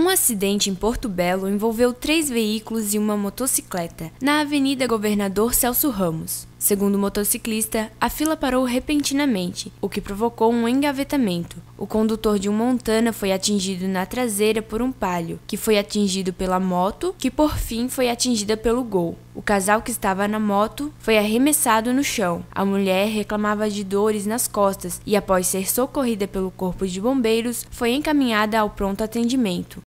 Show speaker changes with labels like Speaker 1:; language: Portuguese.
Speaker 1: Um acidente em Porto Belo envolveu três veículos e uma motocicleta na Avenida Governador Celso Ramos. Segundo o motociclista, a fila parou repentinamente, o que provocou um engavetamento. O condutor de um Montana foi atingido na traseira por um palio, que foi atingido pela moto, que por fim foi atingida pelo gol. O casal que estava na moto foi arremessado no chão. A mulher reclamava de dores nas costas e, após ser socorrida pelo corpo de bombeiros, foi encaminhada ao pronto atendimento.